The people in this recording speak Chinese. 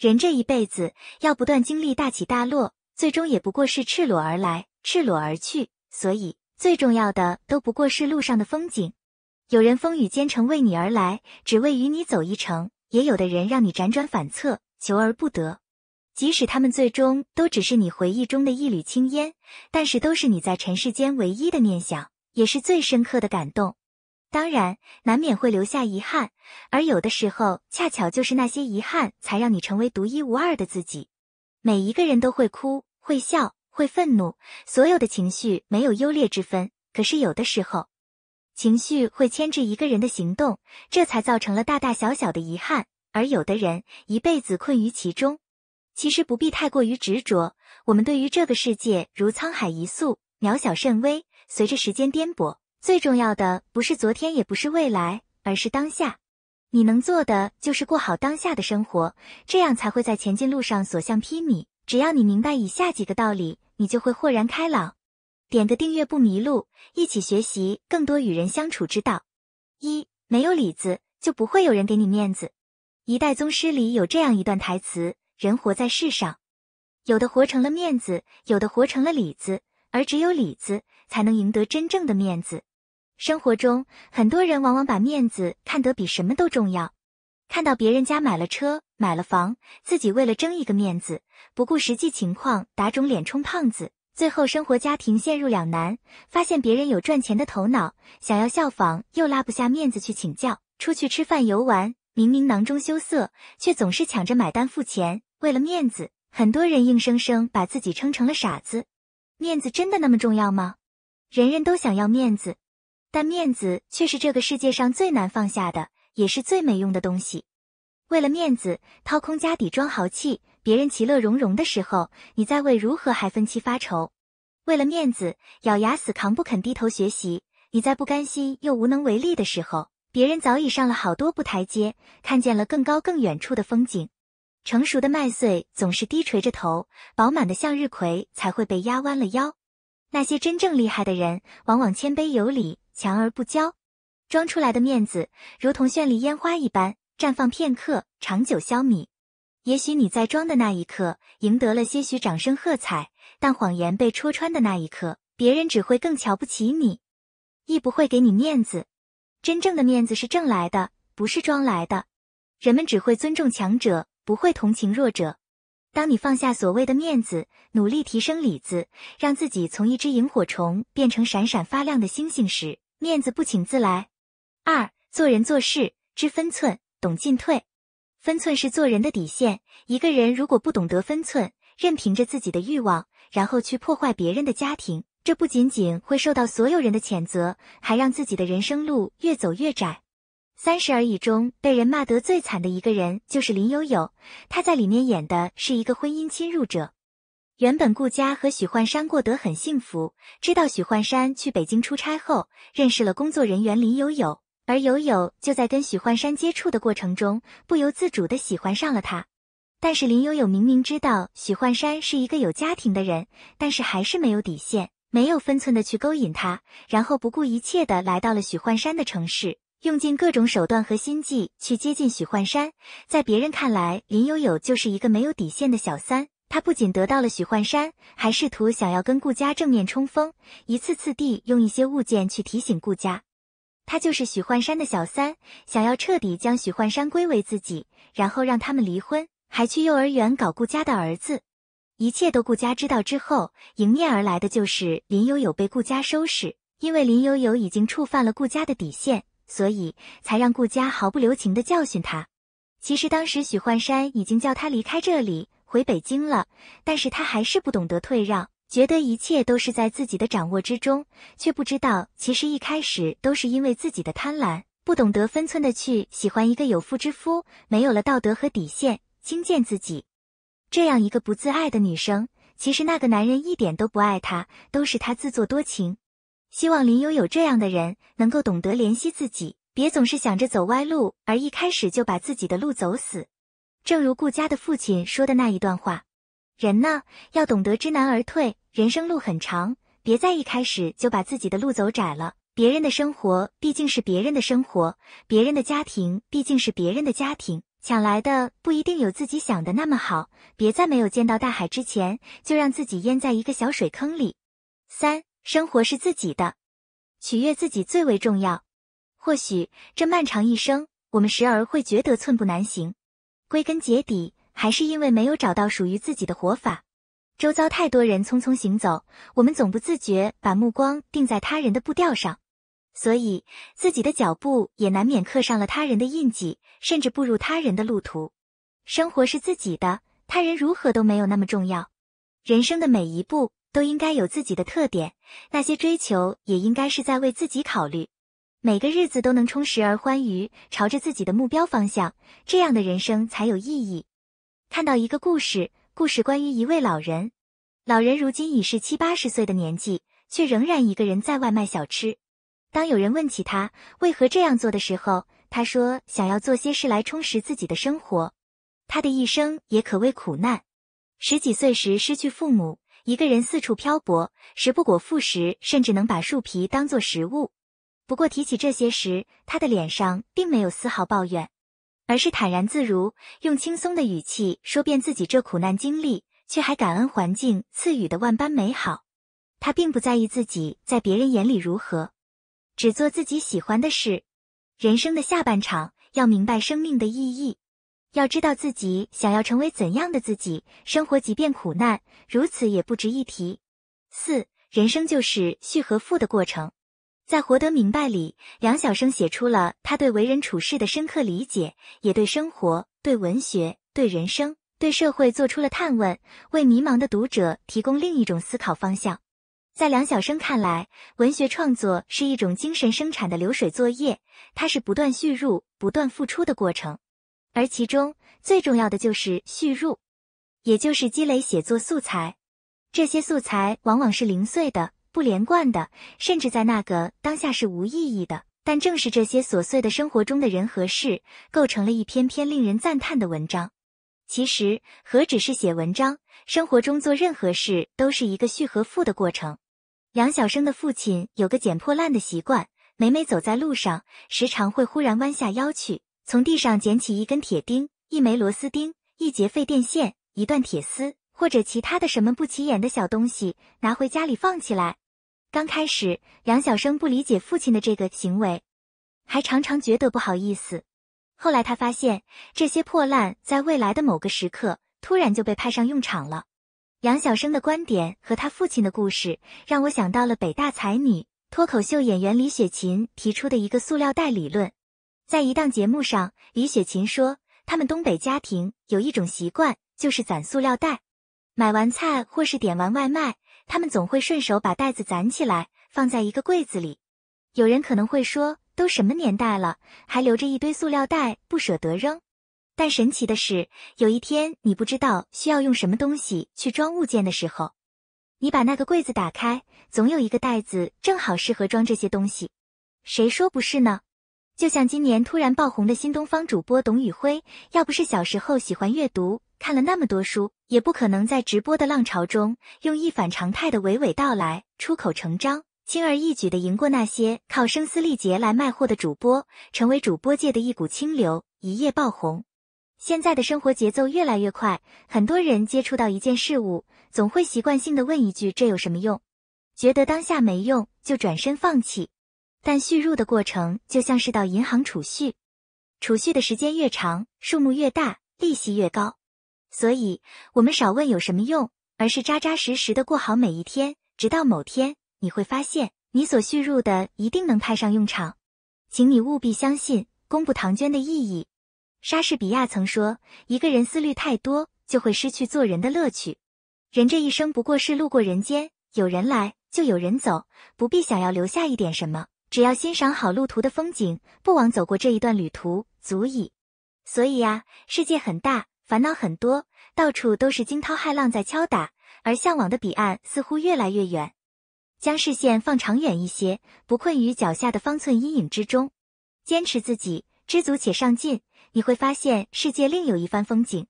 人这一辈子要不断经历大起大落，最终也不过是赤裸而来，赤裸而去。所以最重要的都不过是路上的风景。有人风雨兼程为你而来，只为与你走一程；也有的人让你辗转反侧，求而不得。即使他们最终都只是你回忆中的一缕青烟，但是都是你在尘世间唯一的念想，也是最深刻的感动。当然，难免会留下遗憾，而有的时候，恰巧就是那些遗憾，才让你成为独一无二的自己。每一个人都会哭，会笑，会愤怒，所有的情绪没有优劣之分。可是有的时候，情绪会牵制一个人的行动，这才造成了大大小小的遗憾。而有的人一辈子困于其中。其实不必太过于执着。我们对于这个世界，如沧海一粟，渺小甚微。随着时间颠簸。最重要的不是昨天，也不是未来，而是当下。你能做的就是过好当下的生活，这样才会在前进路上所向披靡。只要你明白以下几个道理，你就会豁然开朗。点个订阅不迷路，一起学习更多与人相处之道。一没有里子，就不会有人给你面子。一代宗师里有这样一段台词：人活在世上，有的活成了面子，有的活成了里子，而只有里子，才能赢得真正的面子。生活中，很多人往往把面子看得比什么都重要。看到别人家买了车、买了房，自己为了争一个面子，不顾实际情况打肿脸充胖子，最后生活家庭陷入两难。发现别人有赚钱的头脑，想要效仿又拉不下面子去请教。出去吃饭游玩，明明囊中羞涩，却总是抢着买单付钱。为了面子，很多人硬生生把自己撑成了傻子。面子真的那么重要吗？人人都想要面子。但面子却是这个世界上最难放下的，也是最没用的东西。为了面子，掏空家底装豪气；别人其乐融融的时候，你在为如何还分期发愁。为了面子，咬牙死扛不肯低头学习；你在不甘心又无能为力的时候，别人早已上了好多步台阶，看见了更高更远处的风景。成熟的麦穗总是低垂着头，饱满的向日葵才会被压弯了腰。那些真正厉害的人，往往谦卑有礼。强而不骄，装出来的面子如同绚丽烟花一般绽放片刻，长久消弭。也许你在装的那一刻赢得了些许掌声喝彩，但谎言被戳穿的那一刻，别人只会更瞧不起你，亦不会给你面子。真正的面子是挣来的，不是装来的。人们只会尊重强者，不会同情弱者。当你放下所谓的面子，努力提升里子，让自己从一只萤火虫变成闪闪发亮的星星时，面子不请自来。二，做人做事知分寸，懂进退。分寸是做人的底线。一个人如果不懂得分寸，任凭着自己的欲望，然后去破坏别人的家庭，这不仅仅会受到所有人的谴责，还让自己的人生路越走越窄。三十而已中被人骂得最惨的一个人就是林有有，他在里面演的是一个婚姻侵入者。原本顾家和许幻山过得很幸福。知道许幻山去北京出差后，认识了工作人员林有有，而有有就在跟许幻山接触的过程中，不由自主的喜欢上了他。但是林有有明明知道许幻山是一个有家庭的人，但是还是没有底线、没有分寸的去勾引他，然后不顾一切的来到了许幻山的城市，用尽各种手段和心计去接近许幻山。在别人看来，林有有就是一个没有底线的小三。他不仅得到了许幻山，还试图想要跟顾家正面冲锋，一次次地用一些物件去提醒顾家，他就是许幻山的小三，想要彻底将许幻山归为自己，然后让他们离婚，还去幼儿园搞顾家的儿子。一切都顾家知道之后，迎面而来的就是林悠悠被顾家收拾，因为林悠悠已经触犯了顾家的底线，所以才让顾家毫不留情的教训他。其实当时许幻山已经叫他离开这里。回北京了，但是他还是不懂得退让，觉得一切都是在自己的掌握之中，却不知道其实一开始都是因为自己的贪婪，不懂得分寸的去喜欢一个有妇之夫，没有了道德和底线，轻贱自己。这样一个不自爱的女生，其实那个男人一点都不爱她，都是她自作多情。希望林悠有这样的人能够懂得怜惜自己，别总是想着走歪路，而一开始就把自己的路走死。正如顾家的父亲说的那一段话：“人呢，要懂得知难而退，人生路很长，别在一开始就把自己的路走窄了。别人的生活毕竟是别人的生活，别人的家庭毕竟是别人的家庭，抢来的不一定有自己想的那么好。别在没有见到大海之前，就让自己淹在一个小水坑里。”三，生活是自己的，取悦自己最为重要。或许这漫长一生，我们时而会觉得寸步难行。归根结底，还是因为没有找到属于自己的活法。周遭太多人匆匆行走，我们总不自觉把目光定在他人的步调上，所以自己的脚步也难免刻上了他人的印记，甚至步入他人的路途。生活是自己的，他人如何都没有那么重要。人生的每一步都应该有自己的特点，那些追求也应该是在为自己考虑。每个日子都能充实而欢愉，朝着自己的目标方向，这样的人生才有意义。看到一个故事，故事关于一位老人，老人如今已是七八十岁的年纪，却仍然一个人在外卖小吃。当有人问起他为何这样做的时候，他说想要做些事来充实自己的生活。他的一生也可谓苦难，十几岁时失去父母，一个人四处漂泊，食不果腹时甚至能把树皮当作食物。不过提起这些时，他的脸上并没有丝毫抱怨，而是坦然自如，用轻松的语气说遍自己这苦难经历，却还感恩环境赐予的万般美好。他并不在意自己在别人眼里如何，只做自己喜欢的事。人生的下半场，要明白生命的意义，要知道自己想要成为怎样的自己。生活即便苦难，如此也不值一提。四，人生就是蓄和富的过程。在《活得明白》里，梁晓声写出了他对为人处事的深刻理解，也对生活、对文学、对人生、对社会做出了探问，为迷茫的读者提供另一种思考方向。在梁晓声看来，文学创作是一种精神生产的流水作业，它是不断蓄入、不断付出的过程，而其中最重要的就是蓄入，也就是积累写作素材。这些素材往往是零碎的。不连贯的，甚至在那个当下是无意义的。但正是这些琐碎的生活中的人和事，构成了一篇篇令人赞叹的文章。其实，何止是写文章，生活中做任何事都是一个蓄和复的过程。梁晓生的父亲有个捡破烂的习惯，每每走在路上，时常会忽然弯下腰去，从地上捡起一根铁钉、一枚螺丝钉、一节废电线、一段铁丝。或者其他的什么不起眼的小东西，拿回家里放起来。刚开始，杨晓生不理解父亲的这个行为，还常常觉得不好意思。后来，他发现这些破烂在未来的某个时刻，突然就被派上用场了。杨晓生的观点和他父亲的故事，让我想到了北大才女、脱口秀演员李雪琴提出的一个塑料袋理论。在一档节目上，李雪琴说，他们东北家庭有一种习惯，就是攒塑料袋。买完菜或是点完外卖，他们总会顺手把袋子攒起来，放在一个柜子里。有人可能会说，都什么年代了，还留着一堆塑料袋不舍得扔。但神奇的是，有一天你不知道需要用什么东西去装物件的时候，你把那个柜子打开，总有一个袋子正好适合装这些东西。谁说不是呢？就像今年突然爆红的新东方主播董宇辉，要不是小时候喜欢阅读。看了那么多书，也不可能在直播的浪潮中用一反常态的娓娓道来，出口成章，轻而易举的赢过那些靠声嘶力竭来卖货的主播，成为主播界的一股清流，一夜爆红。现在的生活节奏越来越快，很多人接触到一件事物，总会习惯性的问一句：这有什么用？觉得当下没用，就转身放弃。但蓄入的过程就像是到银行储蓄，储蓄的时间越长，数目越大，利息越高。所以，我们少问有什么用，而是扎扎实实的过好每一天，直到某天你会发现，你所蓄入的一定能派上用场。请你务必相信，功不唐捐的意义。莎士比亚曾说，一个人思虑太多，就会失去做人的乐趣。人这一生不过是路过人间，有人来就有人走，不必想要留下一点什么，只要欣赏好路途的风景，不枉走过这一段旅途，足矣。所以呀，世界很大。烦恼很多，到处都是惊涛骇浪在敲打，而向往的彼岸似乎越来越远。将视线放长远一些，不困于脚下的方寸阴影之中，坚持自己，知足且上进，你会发现世界另有一番风景。